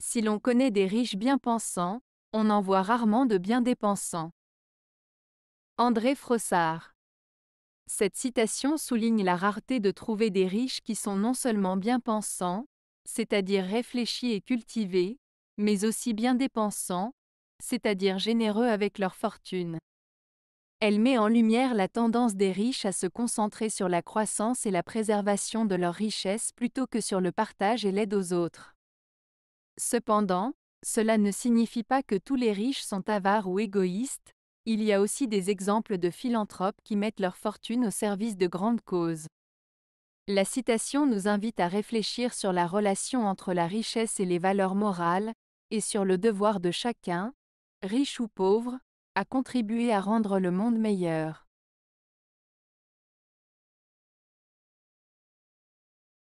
Si l'on connaît des riches bien-pensants, on en voit rarement de bien dépensants. André Frossard. Cette citation souligne la rareté de trouver des riches qui sont non seulement bien pensants, c'est-à-dire réfléchis et cultivés, mais aussi bien dépensants, c'est-à-dire généreux avec leur fortune. Elle met en lumière la tendance des riches à se concentrer sur la croissance et la préservation de leurs richesses plutôt que sur le partage et l'aide aux autres. Cependant, cela ne signifie pas que tous les riches sont avares ou égoïstes, il y a aussi des exemples de philanthropes qui mettent leur fortune au service de grandes causes. La citation nous invite à réfléchir sur la relation entre la richesse et les valeurs morales, et sur le devoir de chacun, riche ou pauvre, à contribuer à rendre le monde meilleur.